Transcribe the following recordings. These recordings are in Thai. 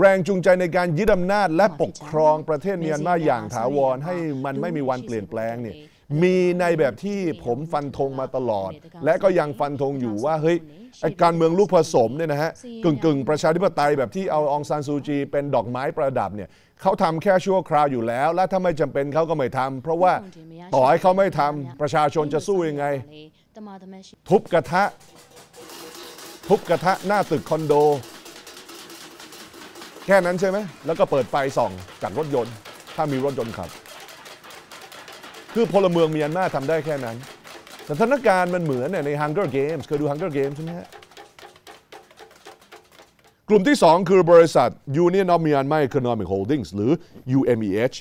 แรงจูงใจในการยึดอำนาจและปกครองประเทศเมียนมาอย่างถาวรให้มันไม่มีวันเปลี่ยนแปลงเนี่ยมีในแบบที่ผมฟันธงมาตลอด และก็ยังฟันธงอยู่ว่าเฮ้ยการเมืองลูกผสมเนี่ยนะฮะกึ่งกึ่งประชาธิปไตยแบบที่เอาองซานซูจี เป็นดอกไม้ประดับเนี่ยเขาทำแค่ชั่วคราวอยู่แล้ว และถ้าไม่จำเป็นเขาก็ไม่ทำ เพราะว่าต่อให้เขาไม่ทำประชาชนจะสู้ยังไง ทุบกระทะ ทุบกระทะหน้าตึกคอนโดแค่นั้นใช่ไหม แล้วก็เปิดไฟส่องจากรถยนต์ ถ้ามีรถยนต์ขับ คือพลเมืองเมียนมาทำได้แค่นั้น สถานการณ์มันเหมือนใน Hunger Games เคยดู Hunger Games ใช่ไหมฮะกลุ่มที่ 2 คือบริษัท Union of Myanmar Economic Holdings หรือ UMEH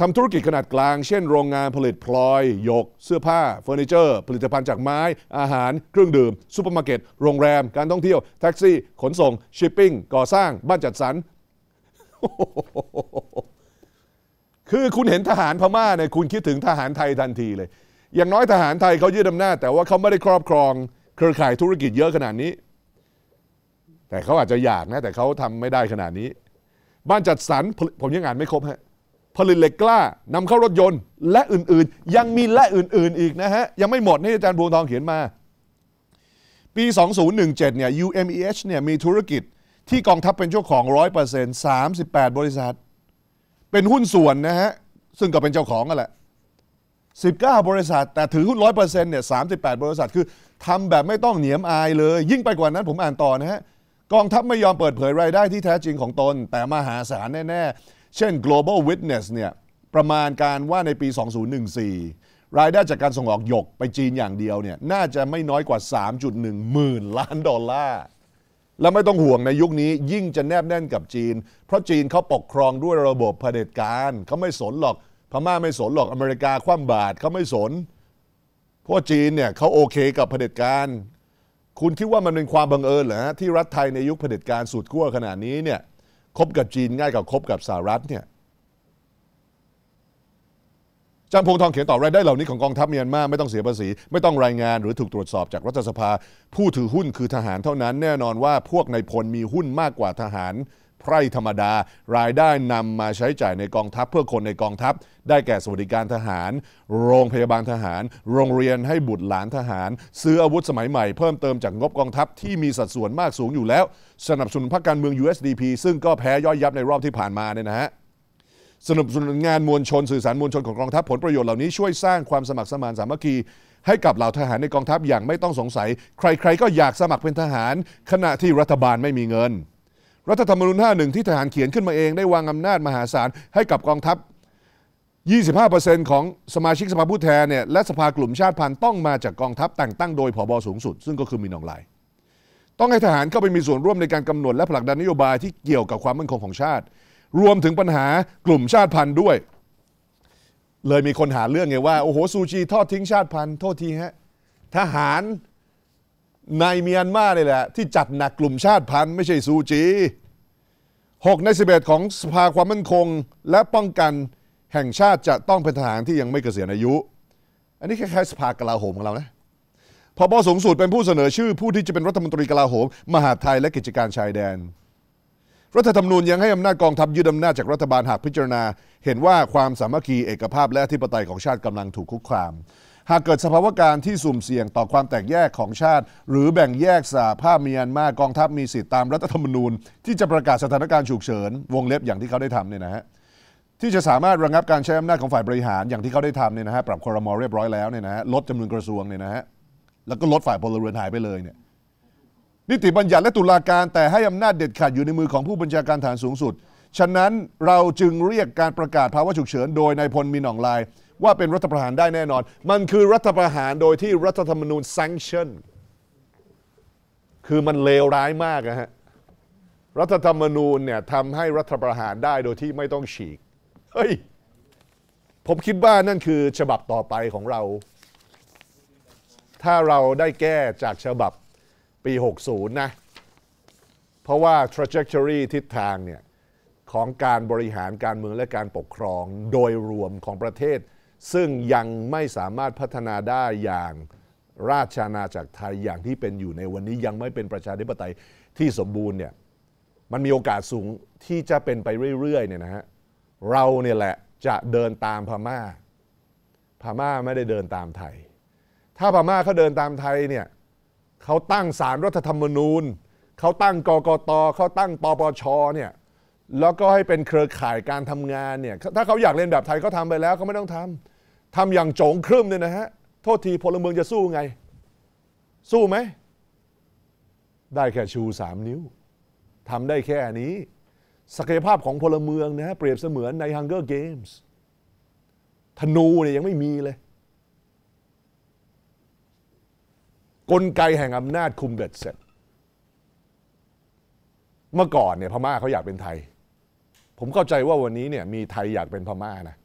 ทำธุรกิจขนาดกลาง เช่นโรงงานผลิต พลอยหยก เสื้อผ้าเฟอร์นิเจอร์ ผลิตภัณฑ์จากไม้อาหารเครื่องดื่มซูเปอร์มาร์เก็ต โรงแรมการท่องเที่ยวแท็กซี่ ขนส่งชิปปิ้งก่อสร้างบ้านจัดสรรคือคุณเห็นทหารพม่าเนี่ยคุณคิดถึงทหารไทยทันทีเลย อย่างน้อยทหารไทยเขายึดอำนาจแต่ว่าเขาไม่ได้ครอบครอง เครือข่ายธุรกิจเยอะขนาดนี้ แต่เขาอาจจะอยากนะแต่เขาทำไม่ได้ขนาดนี้ บ้านจัดสรรผมยังอ่านไม่ครบฮะผลิตเหล็กกล้านำเข้ารถยนต์และอื่นๆ ยังมีและอื่นๆ อีกนะฮะยังไม่หมดนี่อาจารย์บวงทองเขียนมาปี 2017เนี่ย UMEH เนี่ยมีธุรกิจที่กองทัพเป็นเจ้าของร้อยเปอร์เซ็นต์สามสิบแปดบริษัท เป็นหุ้นส่วนนะฮะ ซึ่งก็เป็นเจ้าของกันแหละสิบเก้าบริษัทแต่ถือหุ้นร้อยเปอร์เซ็นต์เนี่ยสามสิบแปดบริษัทคือทำแบบไม่ต้องเหนียมอายเลย ยิ่งไปกว่านั้นผมอ่านต่อนะฮะ กองทัพไม่ยอมเปิดเผยรายได้ที่แท้จริงของตน แต่มหาศาลแน่ ๆ เช่น global witness เนี่ยประมาณการว่าในปี 2014 รายได้จากการส่งออกหยกไปจีนอย่างเดียวเนี่ยน่าจะไม่น้อยกว่า 3.1หมื่นล้านดอลลาร์และไม่ต้องห่วงในยุคนี้ยิ่งจะแนบแน่นกับจีน เพราะจีนเขาปกครองด้วยระบบเผด็จการเขาไม่สนหรอกพม่าไม่สนหรอกอเมริกาคว่ำบาตรเขาไม่สนเพราะจีนเนี่ยเขาโอเคกับเผด็จการคุณคิดว่ามันเป็นความบังเอิญเหรอฮะที่รัฐไทยในยุคเผด็จการสุดขั้วขนาดนี้เนี่ยคบกับจีนง่ายกว่าคบกับสหรัฐเนี่ยจำพงทองเขียนต่อรายได้เหล่านี้ของกองทัพเมียนมาไม่ต้องเสียภาษีไม่ต้องรายงานหรือถูกตรวจสอบจากรัฐสภา ผู้ถือหุ้นคือทหารเท่านั้นแน่นอนว่าพวกในพลมีหุ้นมากกว่าทหาร ไพร่ธรรมดารายได้นำมาใช้จ่ายในกองทัพเพื่อคนในกองทัพ ได้แก่สวัสดิการทหาร โรงพยาบาลทหาร โรงเรียนให้บุตรหลานทหาร ซื้ออาวุธสมัยใหม่เพิ่มเติมจากงบกองทัพที่มีสัดส่วนมากสูงอยู่แล้ว สนับสนุนพรรคการเมือง USDP ซึ่งก็แพ้ย่อยยับในรอบที่ผ่านมาเนี่ยนะฮะสนับสนุนงาน มวลชนสื่อสารมวลชนของกองทัพผลประโยชน์เหล่านี้ช่วยสร้างความสมัครสมานสามัคคี ให้กับเหล่าทหารในกองทัพอย่างไม่ต้องสงสัย ใครๆก็อยากสมัครเป็นทหาร ขณะที่รัฐบาลไม่มีเงิน รัฐธรรมนูญ51ที่ทหารเขียนขึ้นมาเองได้วางอำนาจมหาศาล ให้กับกองทัพ 25%ของสมาชิกสภาผู้แทนเนี่ยและสภากลุ่มชาติพันธุ์ต้องมาจากกองทัพแต่งตั้งโดยผบสูงสุด ซึ่งก็คือมีนองลายต้องให้ทหารเข้าไปมีส่วนร่วมในการกำหนดและผลักดันนโยบายที่เกี่ยวกับความมั่นคงของชาติรวมถึงปัญหากลุ่มชาติพันธุ์ด้วย เลยมีคนหาเรื่องไงว่าโอ้โหซูจีทอดทิ้งชาติพันธุ์โทษทีฮะทหารในเมียนมาเลยแหละที่จัดหนักกลุ่มชาติพันธุ์ ไม่ใช่ซูจี6ใน11 ของสภาความมั่นคงและป้องกันแห่งชาติจะต้องเป็นทหารที่ยังไม่เกษียณอายุ อันนี้คล้ายๆสภากลาโหมของเรานะพอบสูงสุดเป็นผู้เสนอชื่อ ผู้ที่จะเป็นรัฐมนตรีกลาโหมมหาไทยและกิจการชายแดนรัฐธรรมนูญยังให้อำนาจกองทัพยึดอำนาจจากรัฐบาลหากพิจารณา เห็นว่าความสามัคคีเอกภาพและธิปไตยของชาติกำลังถูกคุกคาม หากเกิดสภาวะการที่สุ่มเสี่ยงต่อความแตกแยกของชาติ หรือแบ่งแยกสาภาพเมียนมากองทัพมีสิทธิตามรัฐธรรมนูญที่จะประกาศสถานการณ์ฉุกเฉินวงเล็บอย่างที่เขาได้ทำเนี่ยนะฮะที่จะสามารถระงับการใช้อำนาจของฝ่ายบริหารอย่างที่เขาได้ทำเนี่ยนะฮะปรับคอรมอเรียบร้อยแล้วเนี่ยนะฮะลดจำนวนกระทรวงเนี่ยนะฮะแล้วก็ลดฝ่ายพลเรือนหายไปเลยเนี่ยนิติบัญญัติและตุลาการแต่ให้อำนาจเด็ดขาดอยู่ในมือของผู้บัญชาการฐานสูงสุด ฉะนั้นเราจึงเรียกการประกาศภาวะฉุกเฉิน โดยนายพลมีหนองลาย ว่าเป็นรัฐประหารได้แน่นอน มันคือรัฐประหารโดยที่รัฐธรรมนูญ sanction คือมันเลวร้ายมากนะฮะรัฐธรรมนูญเนี่ยทำให้รัฐประหารได้โดยที่ไม่ต้องฉีกเฮ้ยผมคิดว่านั่นคือฉบับต่อไปของเรา ถ้าเราได้แก้จากฉบับปี 60 นะ เพราะว่า trajectory ทิศทางเนี่ยของการบริหารการเมืองและการปกครองโดยรวมของประเทศ ซึ่งยังไม่สามารถพัฒนาได้อย่างราชานาจักรไทยอย่างที่เป็นอยู่ในวันนี้ยังไม่เป็นประชาธิปไตยที่สมบูรณ์เนี่ยมันมีโอกาสสูงที่จะเป็นไปเรื่อยๆเนี่ยนะฮะเราเนี่ยแหละจะเดินตามพม่าพม่าไม่ได้เดินตามไทย ถ้าพม่าเขาเดินตามไทยเนี่ยเขาตั้งสารรัฐธรรมนูญ เขาตั้งกกต เขาตั้งปปชเนี่ยแล้วก็ให้เป็นเครือข่ายการทำงานเนี่ยถ้าเขาอยากเล่นแบบไทยเขาทำไปแล้วเขาไม่ต้องทำทำอย่างโจงครึ่มเนี่ยนะฮะ โทษทีพลเมืองจะสู้ไง สู้ไหม ได้แค่ชูสามนิ้วทำได้แค่นี้ศักยภาพของพลเมืองนะเปรียบเสมือนในฮังเกอร์เกมส์ธนูเนี่ยยังไม่มีเลยกลไกแห่งอำนาจคุมเบ็ดเสร็จ เมื่อก่อนเนี่ยพม่าเขาอยากเป็นไทย ผมเข้าใจว่าวันนี้เนี่ยมีไทยอยากเป็นพม่านะ